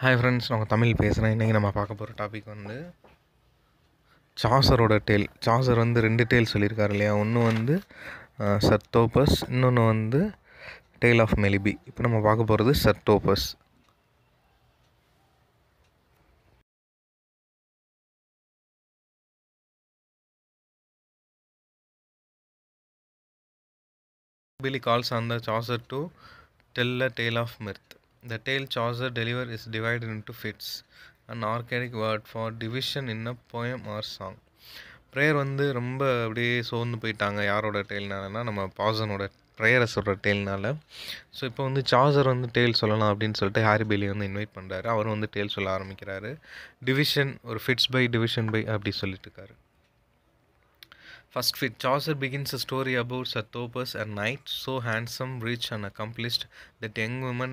Hi friends நான் தமிழ் பேசுகிறேன் இன்றைக்கி நம்ம பார்க்க போகிற டாபிக் வந்து சாசரோட டேல் சாசர் வந்து ரெண்டு டேல் சொல்லியிருக்காரு இல்லையா ஒன்று வந்து சர்தோபஸ் இன்னொன்று வந்து டேல் ஆஃப் மெலிபி இப்போ நம்ம பார்க்க போகிறது சர்தோபஸ் பிலி calls on the Chaucer to tell tale of mirth The tail Chaucer deliver is divided into fits, an archaic word for division in a poem or song. Prayer வந்து ரொம்ப அப்படியே சோர்ந்து போயிட்டாங்க யாரோட டெய்ல்னாலனா நம்ம பாசனோட ப்ரேயரை சொல்கிற டெய்ல்னால் ஸோ இப்போ வந்து சார்ஜர் வந்து டெய்ல் சொல்லலாம் அப்படின்னு சொல்லிட்டு ஹாரி பேலி வந்து இன்வைட் பண்ணுறாரு அவரும் வந்து டெய்ல் சொல்ல ஆரம்பிக்கிறாரு டிவிஷன் ஒரு ஃபிட்ஸ் பை டிவிஷன் பை அப்படி சொல்லிட்டு இருக்காரு First fit, Chaucer begins a story about Sir Thopas, a knight so handsome, rich, and accomplished that young women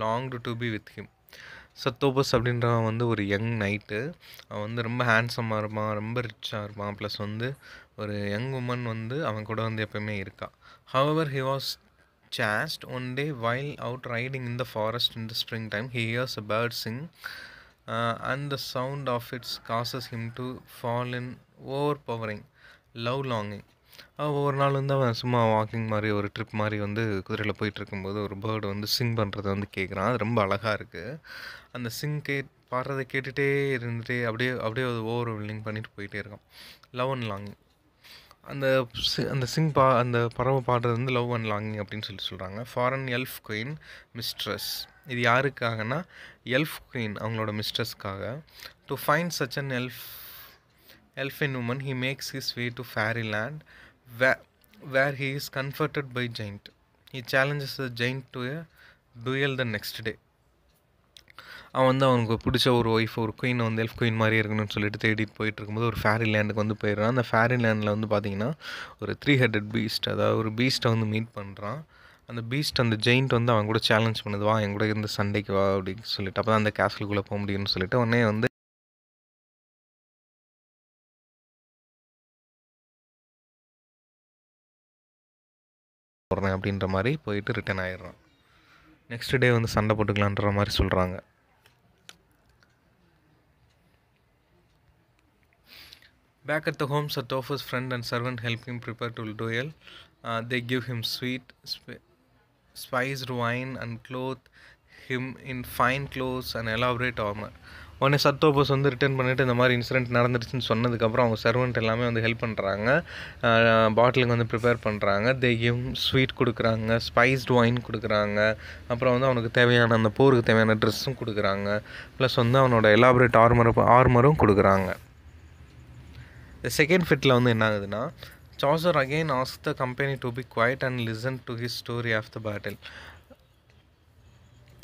longed to be with him sir Thopas அப்படின்றவன் வந்து ஒரு young night அவன் வந்து ரொம்ப ஹேண்ட்ஸமாக இருப்பான் ரொம்ப ரிச்சாக இருப்பான் ப்ளஸ் வந்து ஒரு யங் உமன் வந்து அவன் கூட வந்து எப்போயுமே இருக்கா however he was chaste one day while out riding in the forest in the springtime he hears a bird sing and the sound of its causes him to fall in overpowering love longing ஒவ்வொரு நாள் வந்து அவன் சும்மா walking மாதிரி ஒரு trip மாதிரி வந்து குதிரையில் போயிட்டுருக்கும்போது ஒரு பேர்டு வந்து சிங் பண்ணுறத வந்து கேட்குறான் அது ரொம்ப அழகாக இருக்குது அந்த சிங் கே பாடுறதை கேட்டுகிட்டே இருந்துகிட்டே அப்படியே அப்படியே அது ஓவர் வில்லிங் பண்ணிட்டு போயிட்டே இருக்கான் லவ் அண்ட் லாங்கிங் அந்த அந்த சிங் பா அந்த பறவை பாடுறது வந்து லவ் அண்ட் லாங்கிங் அப்படின்னு சொல்லி சொல்கிறாங்க ஃபாரன் எல்ஃப் குயின் மிஸ்ட்ரஸ் இது யாருக்காகனா எல்ஃப் குயின் அவங்களோட மிஸ்ட்ரஸ்க்காக to find such an elf and woman, he makes his way to fairyland where, where he is confronted by giant. He challenges the giant to a duel the next day. அவன் வந்து அவனுக்கு பிடிச்ச ஒரு wife ஒரு queen வந்து எல்ஃப் queen மாதிரி இருக்கணும்னு சொல்லிட்டு தேடிட்டு போயிட்டு இருக்கும்போது ஒரு ஃபேரி லேண்டுக்கு வந்து போயிடுறான் அந்த ஃபேரி லேண்டில் வந்து பார்த்தீங்கன்னா ஒரு த்ரீ ஹண்ட்ரட் பீஸ்ட் அதாவது ஒரு பீஸ்ட்டை வந்து மீட் பண்ணுறான் அந்த பீஸ்ட் அந்த ஜெயிண்ட் வந்து அவன் கூட சேலஞ்ச் பண்ணுது வா என் கூட இருந்து சண்டைக்கு வா அப்படின்னு சொல்லிட்டு அப்போ தான் அந்த கேஸ்டில்குள்ளே போக முடியும்னு சொல்லிட்டு உடனே வந்து போடுறேன் அப்படின்ற மாதிரி போயிட்டு ரிட்டன் ஆயிடுறான் நெக்ஸ்ட் டே வந்து சண்டை போட்டுக்கலான்ற மாதிரி சொல்கிறாங்க back at the home sir Thopas friend and servant help him prepare to duel they give him sweet spiced wine and clothe him in fine clothes and elaborate armour உடனே sir Thopas வந்து return பண்ணிவிட்டு இந்த மாதிரி incident நடந்துருச்சுன்னு சொன்னதுக்கப்புறம் அவங்க servant எல்லாமே வந்து help பண்ணுறாங்க பாட்டிலுக்கு வந்து ப்ரிப்பேர் பண்ணுறாங்க தெய்யம் ஸ்வீட் கொடுக்குறாங்க ஸ்பைஸ்டு ஒயின் கொடுக்குறாங்க அப்புறம் வந்து அவனுக்கு தேவையான அந்த போருக்கு தேவையான ட்ரெஸ்ஸும் கொடுக்குறாங்க ப்ளஸ் வந்து அவனோட எலாபரேட் ஆர்மர் ஆர்மரும் கொடுக்குறாங்க இந்த செகண்ட் ஃபிட்டில் வந்து என்ன ஆகுதுன்னா Chaucer again as the company to be quiet and listen to his story of the battle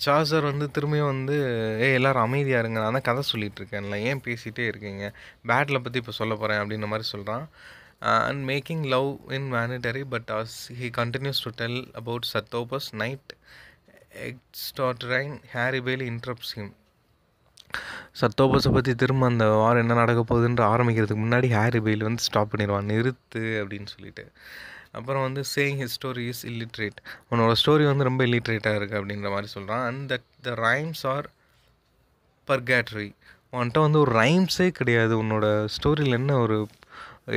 Chaucer வந்து திரும்பியும் வந்து ஏ எல்லோரும் அமைதியாக இருங்க நான் தான் கதை சொல்லிகிட்டு இருக்கேன்ல ஏன் பேசிகிட்டே இருக்கீங்க பேட்டில் பற்றி இப்போ சொல்ல போகிறேன் அப்படின்ற மாதிரி சொல்கிறான் and making love in monetary but as he continues to tell about Sir Thopas knight எக்ஸ்டாட்ரைன் ஹேரி பேலி இன்ட்ரப்ஸ் ஹிம் சத்தோபஸை பற்றி திரும்ப அந்த வாரம் என்ன நடக்க போகுதுன்ற ஆரம்பிக்கிறதுக்கு முன்னாடி ஹேரி பெயில் வந்து ஸ்டாப் பண்ணிடுவான் நிறுத்து அப்படின்னு சொல்லிட்டு அப்புறம் வந்து saying his story is illiterate உன்னோட ஸ்டோரி வந்து ரொம்ப இல்லிட்ரேட்டாக இருக்குது அப்படின்ற மாதிரி சொல்கிறான் and that the rhymes are purgatory உன்கிட்ட வந்து ஒரு ரைம்ஸே கிடையாது உன்னோட ஸ்டோரியில் என்ன ஒரு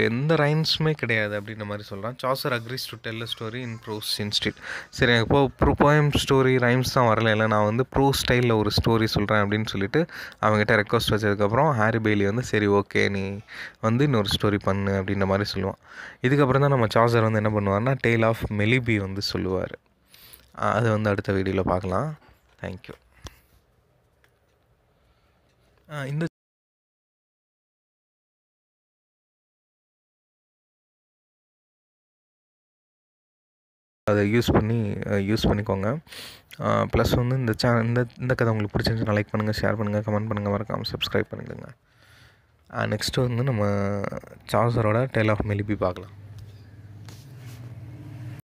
எந்த ரைம்ஸுமே கிடையாது அப்படின்ற மாதிரி சொல்கிறான் Chaucer agrees to tell story in prose instead சரி இப்போ ப்ரோ போயம் ஸ்டோரி ரைம்ஸ் தான் வரல இல்லை நான் வந்து ப்ரோ ஸ்டைலில் ஒரு ஸ்டோரி சொல்கிறேன் அப்படின்னு சொல்லிட்டு அவங்ககிட்ட ரெக்வஸ்ட் வச்சதுக்கப்புறம் ஹாரி பெய்லி வந்து சரி ஓகே நீ வந்து இன்னொரு ஸ்டோரி பண்ணு அப்படின்ற மாதிரி சொல்லுவான் இதுக்கப்புறம் தான் நம்ம சாசர் வந்து என்ன பண்ணுவார்னா டெய்ல் ஆஃப் மெலிபி வந்து சொல்லுவார் அதை வந்து அடுத்த வீடியோவில் பார்க்கலாம் தேங்க்யூ இந்த அதை யூஸ் பண்ணி யூஸ் பண்ணிக்கோங்க ப்ளஸ் வந்து இந்த சே இந்த இந்த கதை உங்களுக்கு பிடிச்சிருந்துச்சுன்னா லைக் பண்ணுங்கள் ஷேர் பண்ணுங்கள் கமெண்ட் பண்ணுங்கள் மறக்காமல் சப்ஸ்கிரைப் பண்ணிக்கோங்க நெக்ஸ்ட்டு வந்து நம்ம சார்ஜரோட டெல் ஆஃப் மெலிபி பார்க்கலாம்